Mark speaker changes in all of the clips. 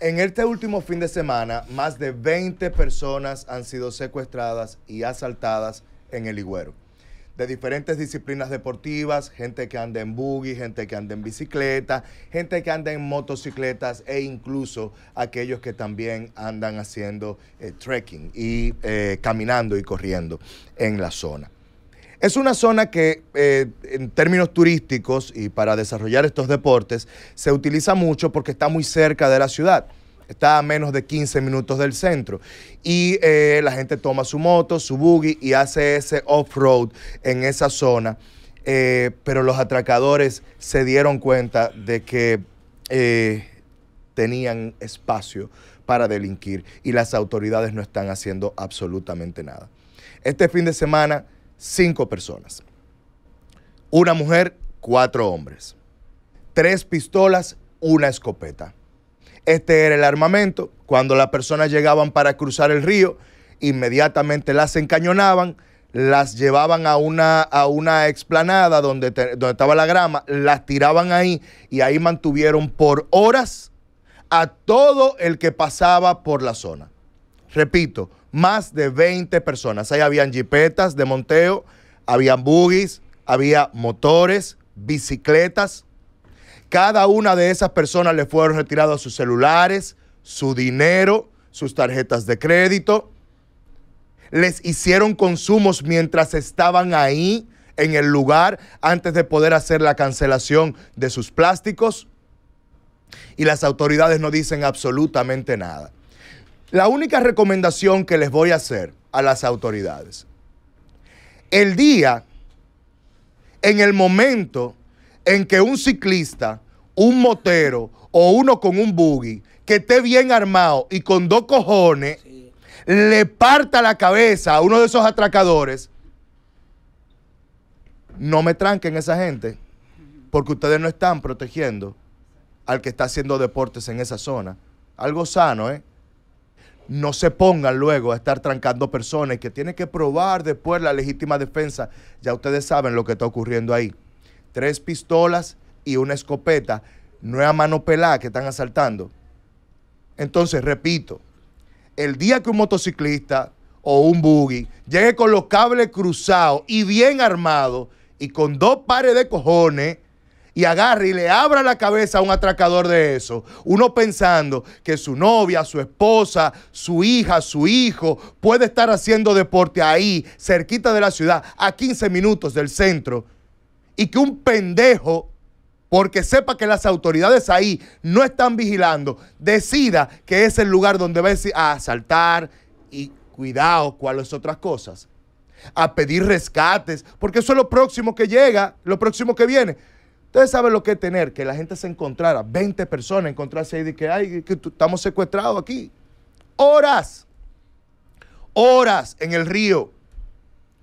Speaker 1: En este último fin de semana, más de 20 personas han sido secuestradas y asaltadas en el Higüero. De diferentes disciplinas deportivas, gente que anda en buggy, gente que anda en bicicleta, gente que anda en motocicletas e incluso aquellos que también andan haciendo eh, trekking y eh, caminando y corriendo en la zona. Es una zona que eh, en términos turísticos y para desarrollar estos deportes se utiliza mucho porque está muy cerca de la ciudad. Está a menos de 15 minutos del centro. Y eh, la gente toma su moto, su buggy y hace ese off-road en esa zona. Eh, pero los atracadores se dieron cuenta de que tenían espacio para delinquir y las autoridades no están haciendo absolutamente nada. Este fin de semana cinco personas. Una mujer, cuatro hombres. Tres pistolas, una escopeta. Este era el armamento. Cuando las personas llegaban para cruzar el río, inmediatamente las encañonaban, las llevaban a una, a una explanada donde, donde estaba la grama, las tiraban ahí y ahí mantuvieron por horas a todo el que pasaba por la zona. Repito, más de 20 personas. Ahí habían jipetas de monteo, habían buggies, había motores, bicicletas. Cada una de esas personas le fueron retirados sus celulares, su dinero, sus tarjetas de crédito. Les hicieron consumos mientras estaban ahí en el lugar antes de poder hacer la cancelación de sus plásticos. Y las autoridades no dicen absolutamente nada. La única recomendación que les voy a hacer a las autoridades, el día, en el momento en que un ciclista, un motero o uno con un buggy que esté bien armado y con dos cojones le parta la cabeza a uno de esos atracadores, no me tranquen esa gente, porque ustedes no están protegiendo al que está haciendo deportes en esa zona. Algo sano, ¿eh? no se pongan luego a estar trancando personas que tienen que probar después la legítima defensa. Ya ustedes saben lo que está ocurriendo ahí. Tres pistolas y una escopeta, no es a mano pelada que están asaltando. Entonces, repito, el día que un motociclista o un buggy llegue con los cables cruzados y bien armado y con dos pares de cojones y agarre y le abra la cabeza a un atracador de eso, uno pensando que su novia, su esposa, su hija, su hijo puede estar haciendo deporte ahí, cerquita de la ciudad, a 15 minutos del centro, y que un pendejo, porque sepa que las autoridades ahí no están vigilando, decida que es el lugar donde va a asaltar y cuidado, cuáles otras cosas. A pedir rescates, porque eso es lo próximo que llega, lo próximo que viene Ustedes saben lo que es tener, que la gente se encontrara, 20 personas encontrarse ahí que, ay, que estamos secuestrados aquí. Horas, horas en el río.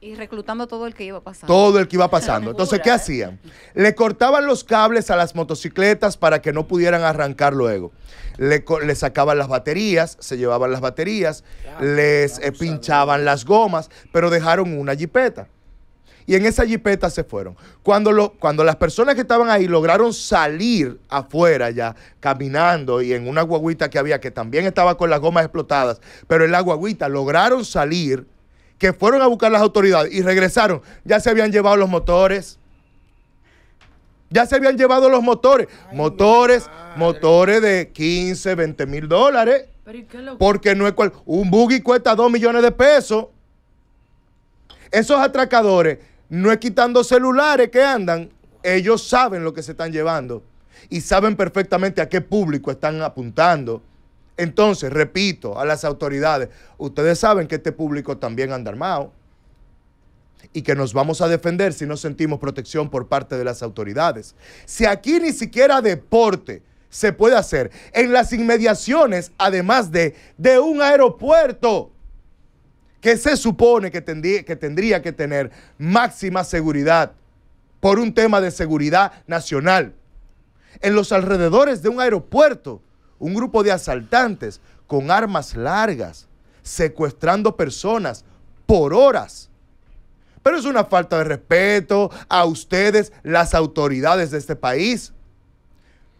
Speaker 2: Y reclutando todo el que iba pasando. Todo el que iba pasando. Entonces, ¿qué
Speaker 1: hacían? Le cortaban los cables a las motocicletas para que no pudieran arrancar luego. Le, sacaban las baterías, se llevaban las baterías, les eh, pinchaban las gomas, pero dejaron una jipeta y en esa jipeta se fueron. Cuando, lo, cuando las personas que estaban ahí lograron salir afuera ya, caminando y en una guaguita que había que también estaba con las gomas explotadas, pero en la guaguita lograron salir, que fueron a buscar las autoridades y regresaron, ya se habían llevado los motores. Ya se habían llevado los motores. motores, motores de 15, 20 mil dólares. porque no es cual. Un buggy cuesta 2 millones de pesos. Esos atracadores no es quitando celulares que andan, ellos saben lo que se están llevando y saben perfectamente a qué público están apuntando. Entonces, repito a las autoridades, ustedes saben que este público también anda armado y que nos vamos a defender si no sentimos protección por parte de las autoridades. Si aquí ni siquiera deporte se puede hacer, en las inmediaciones, además de, de un aeropuerto, que se supone que tendría, que tener máxima seguridad por un tema de seguridad nacional. En los alrededores de un aeropuerto, un grupo de asaltantes con armas largas, secuestrando personas por horas. Pero es una falta de respeto a ustedes, las autoridades de este país.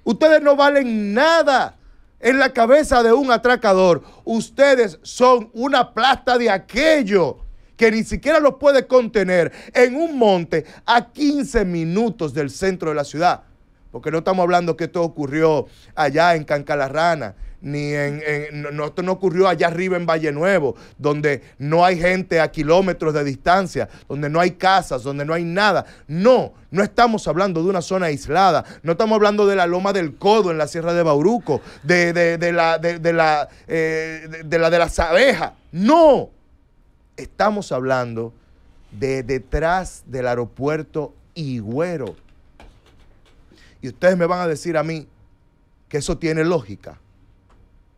Speaker 1: Ustedes no valen nada en la cabeza de un atracador. Ustedes son una plasta de aquello que ni siquiera lo puede contener en un monte a 15 minutos del centro de la ciudad. Porque no estamos hablando que esto ocurrió allá en Cancalarrana, ni en, no, esto no ocurrió allá arriba en Valle Nuevo, donde no hay gente a kilómetros de distancia, donde no hay casas, donde no hay nada. No, no estamos hablando de una zona aislada, no estamos hablando de la Loma del Codo en la Sierra de Bauruco, de, la, de, la, eh, de la de las abejas. No, estamos hablando de detrás del aeropuerto Higüero. Y ustedes me van a decir a mí que eso tiene lógica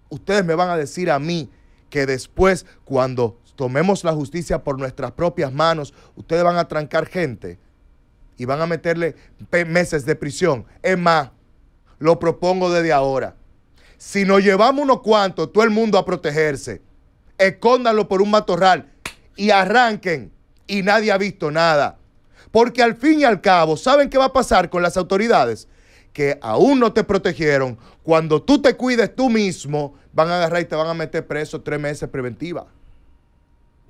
Speaker 1: ustedes me van a decir a mí que después, cuando tomemos la justicia por nuestras propias manos, ustedes van a trancar gente y van a meterle meses de prisión. Es más, lo propongo desde ahora. Si nos llevamos unos cuantos, todo el mundo a protegerse, escóndanlo por un matorral y arranquen y nadie ha visto nada. Porque al fin y al cabo, ¿saben qué va a pasar con las autoridades? que aún no te protegieron, cuando tú te cuides tú mismo, van a agarrar y te van a meter preso tres meses preventiva.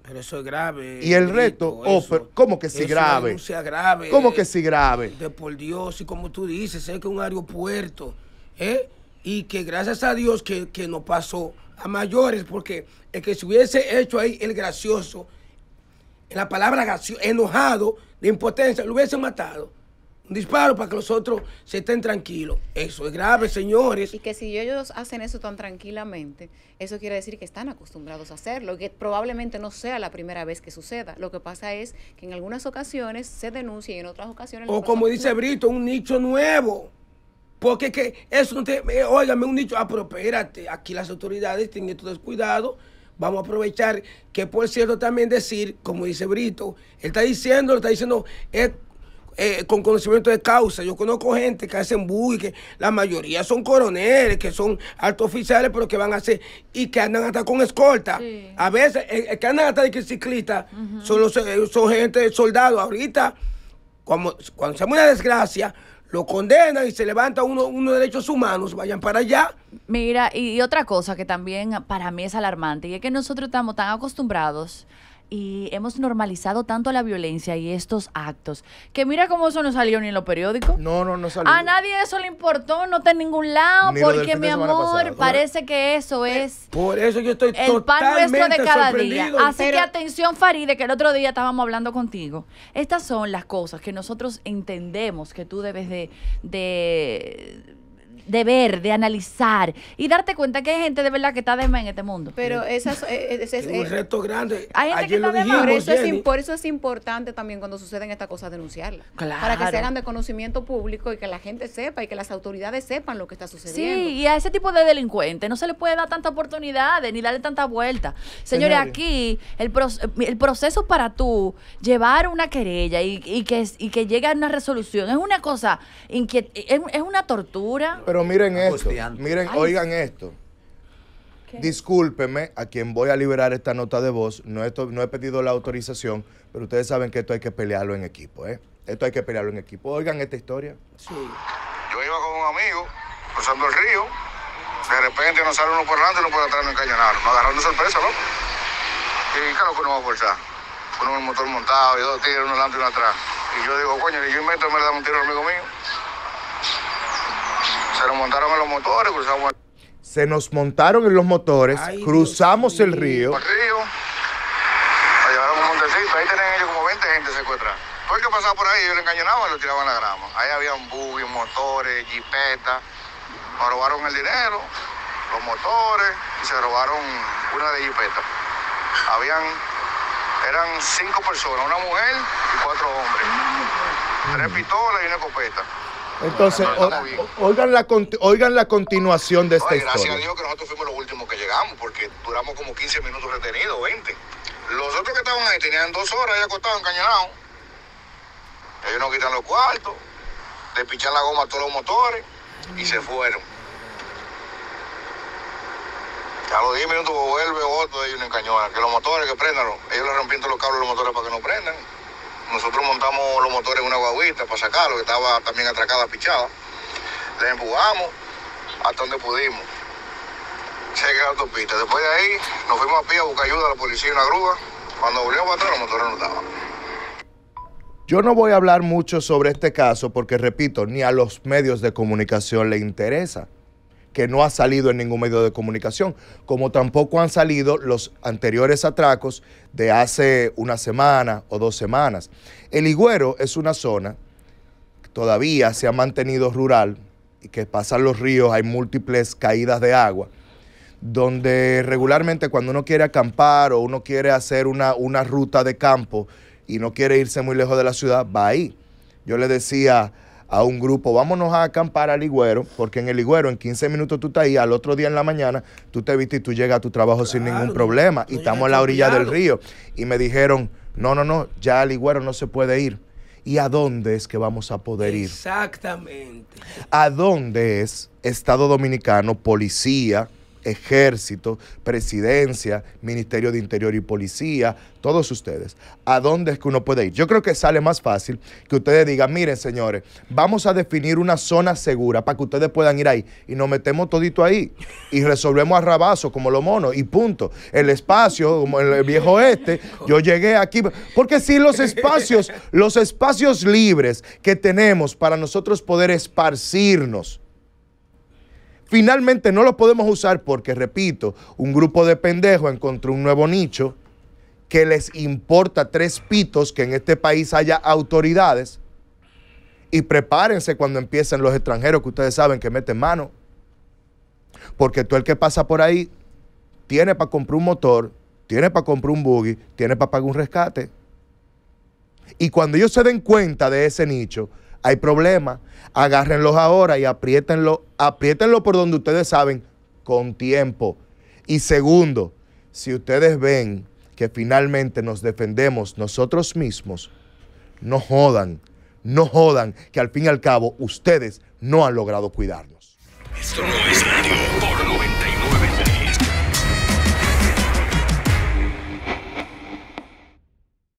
Speaker 3: Pero eso es grave. Y el reto, oh, ¿cómo que si grave? grave? ¿Cómo eh? que si
Speaker 1: grave? De
Speaker 3: por Dios, y como tú dices, es que es un aeropuerto, ¿eh? Y que gracias a Dios que, que no pasó a mayores, porque el que se hubiese hecho ahí el gracioso, en la palabra enojado, de impotencia, lo hubiese matado un disparo para que los otros se estén tranquilos. Eso es grave, señores.
Speaker 2: Y que si ellos hacen eso tan tranquilamente, eso quiere decir que están acostumbrados a hacerlo y que probablemente no sea la primera vez que suceda. Lo que pasa es que en algunas ocasiones se denuncia y en otras ocasiones... O como
Speaker 3: dice Brito, un nicho nuevo. Porque que eso no te... Eh, un nicho... Ah, pero espérate, aquí las autoridades tienen todo descuidado vamos a aprovechar que por cierto también decir, como dice Brito, él está diciendo, está diciendo, eh, con conocimiento de causa. Yo conozco gente que hacen buggy, que la mayoría son coroneles, que son altos oficiales, pero que van a hacer y que andan hasta con escolta. A veces, eh, eh, que andan hasta de que ciclistas, son, los, son gente, soldados. Ahorita, cuando, cuando se muere una desgracia, lo condenan y se levanta uno, uno derechos
Speaker 2: humanos, vayan para allá. Mira, y otra cosa que también para mí es alarmante, y es que nosotros estamos tan acostumbrados y hemos normalizado tanto la violencia y estos actos que mira cómo eso no salió ni en los periódicos. No, no, no salió. A nadie eso le importó, no está en ningún lado, porque mi amor, parece que eso eh, es. Por eso yo estoy el pan de cada día. Así que atención, Faride, que el otro día estábamos hablando contigo. Estas son las cosas que nosotros entendemos que tú debes de, de de ver, de analizar y darte cuenta que hay gente de verdad que está de más en este mundo. Pero esas, eh, eh, es, un eh, reto grande. Hay gente que está de Por eso, es, por eso es importante también cuando suceden estas cosas denunciarlas. Para que se hagan de conocimiento público y que la gente sepa y que las autoridades sepan lo que está sucediendo. Sí, y a ese tipo de delincuentes no se le puede dar tantas oportunidades ni darle tanta vuelta. Señores, aquí el, el proceso para tú llevar una querella y, que, y que llegue a una resolución es una cosa es, es una tortura. Pero
Speaker 1: miren esto, miren, oigan esto. Discúlpeme a quien voy a liberar esta nota de voz. No, no he pedido la autorización, pero ustedes saben que esto hay que pelearlo en equipo, ¿eh? Esto hay que pelearlo en equipo. Oigan esta historia. Sí. Yo
Speaker 4: iba con un amigo cruzando el río. De repente nos sale uno por delante y uno por atrás nos encañonaron. Nos agarraron de sorpresa, ¿no? Y claro que uno va a forzar. con el motor montado y dos tiros, uno delante y uno atrás. Y yo digo, coño, y yo invento, me le damos un tiro al amigo mío se nos montaron en los motores, cruzamos.
Speaker 1: Se nos montaron en los motores, cruzamos el río. El
Speaker 4: río, montecito, ahí tenían ellos como 20 gente secuestrada. Todo el que pasaba por ahí, ellos le engañaban y lo tiraban a la grama. Ahí habían buggy, motores, jipetas, nos robaron el dinero, los motores y se robaron una de jipeta. Habían, eran cinco personas, una mujer y cuatro hombres. Tres pistolas y una escopeta. Entonces,
Speaker 1: oigan, la, oigan la continuación de esta gracias historia. Gracias a
Speaker 4: Dios que nosotros fuimos los últimos que llegamos, porque duramos como 15 minutos retenidos, 20. Los otros que estaban ahí tenían dos horas ya acostados encañonados. Ellos nos quitan los cuartos, le pichan la goma a todos los motores y se fueron. A los 10 minutos vuelve otro de ellos en que los motores que prendan, ellos le rompieron los cables de los motores para que no prendan. Nosotros montamos los motores en una guaguita para sacarlo, que estaba también atracada, pichada. Le empujamos hasta donde pudimos. Se a la autopista. Después de ahí nos fuimos a pie a buscar ayuda a la policía y una grúa. Cuando volvimos a atrás, los motores no estaban.
Speaker 1: Yo no voy a hablar mucho sobre este caso porque, repito, ni a los medios de comunicación le interesa que no ha salido en ningún medio de comunicación, como tampoco han salido los anteriores atracos de hace una semana o dos semanas. El Higüero es una zona que todavía se ha mantenido rural y que pasan los ríos, hay múltiples caídas de agua, donde regularmente cuando uno quiere acampar o uno quiere hacer una, una ruta de campo y no quiere irse muy lejos de la ciudad, va ahí. Yo le decía a un grupo, vámonos a acampar al Ligüero, porque en el Ligüero en 15 minutos tú estás ahí, al otro día en la mañana tú te viste y tú llegas a tu trabajo sin ningún problema y estamos a la orilla del río. Y me dijeron, no, no, no, ya al Ligüero no se puede ir. ¿Y a dónde es que vamos a poder ir?
Speaker 3: Exactamente.
Speaker 1: ¿A dónde es Estado Dominicano, policía, ejército, presidencia, Ministerio de Interior y Policía, todos ustedes. ¿A dónde es que uno puede ir? Yo creo que sale más fácil que ustedes digan, miren señores, vamos a definir una zona segura para que ustedes puedan ir ahí y nos metemos todito ahí y resolvemos a rabazo como los monos y punto. El espacio, como el viejo este, yo llegué aquí, porque si los espacios, los espacios libres que tenemos para nosotros poder esparcirnos, Finalmente no lo podemos usar porque, repito, un grupo de pendejos encontró un nuevo nicho que les importa tres pitos que en este país haya autoridades. Y prepárense cuando empiecen los extranjeros que ustedes saben que meten mano. Porque tú el que pasa por ahí tiene para comprar un motor, tiene para comprar un buggy, tiene para pagar un rescate. Y cuando ellos se den cuenta de ese nicho, hay problemas, agárrenlos ahora y apriétenlo, por donde ustedes saben, con tiempo. Y segundo, si ustedes ven que finalmente nos defendemos nosotros mismos, no jodan, no jodan, que al fin y al cabo ustedes no han logrado cuidarnos.